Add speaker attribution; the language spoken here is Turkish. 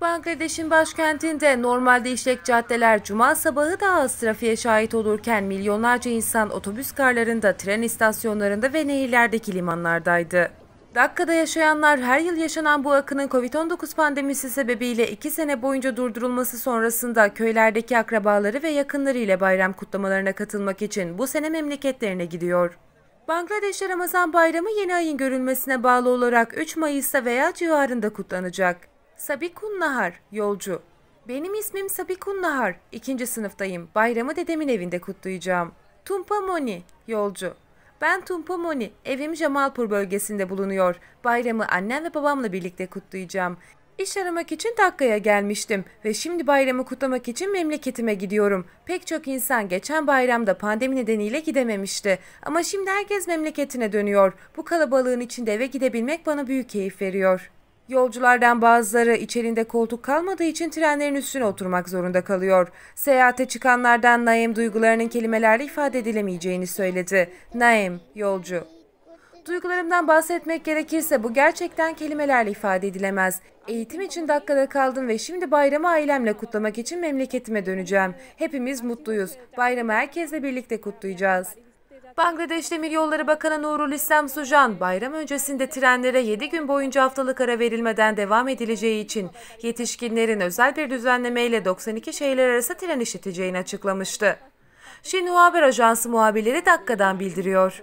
Speaker 1: Bangladeş'in başkentinde normalde işlek caddeler cuma sabahı da az trafiğe şahit olurken milyonlarca insan otobüs karlarında, tren istasyonlarında ve nehirlerdeki limanlardaydı. Dakka'da yaşayanlar her yıl yaşanan bu akının Covid-19 pandemisi sebebiyle 2 sene boyunca durdurulması sonrasında köylerdeki akrabaları ve yakınları ile bayram kutlamalarına katılmak için bu sene memleketlerine gidiyor. Bangladeş'te Ramazan bayramı yeni ayın görülmesine bağlı olarak 3 Mayıs'ta veya civarında kutlanacak. Sabikun Nahar, yolcu. Benim ismim Sabikun Nahar, ikinci sınıftayım. Bayramı dedemin evinde kutlayacağım. Tumpa Moni, yolcu. Ben Tumpa Moni, evim Jamalpur bölgesinde bulunuyor. Bayramı annem ve babamla birlikte kutlayacağım. İş aramak için Dakka'ya gelmiştim ve şimdi bayramı kutlamak için memleketime gidiyorum. Pek çok insan geçen bayramda pandemi nedeniyle gidememişti. Ama şimdi herkes memleketine dönüyor. Bu kalabalığın içinde eve gidebilmek bana büyük keyif veriyor.'' Yolculardan bazıları içerinde koltuk kalmadığı için trenlerin üstüne oturmak zorunda kalıyor. Seyahate çıkanlardan Naim duygularının kelimelerle ifade edilemeyeceğini söyledi. Naim, yolcu. Duygularımdan bahsetmek gerekirse bu gerçekten kelimelerle ifade edilemez. Eğitim için Dakika'da kaldım ve şimdi bayramı ailemle kutlamak için memleketime döneceğim. Hepimiz mutluyuz. Bayramı herkesle birlikte kutlayacağız. Bangladeş Demiryolları Bakanı Nurul İslam Sujan, bayram öncesinde trenlere 7 gün boyunca haftalık ara verilmeden devam edileceği için yetişkinlerin özel bir düzenlemeyle 92 şehirler arası tren işiteceğini açıklamıştı. Şinhua Haber Ajansı muhabirleri dakikadan bildiriyor.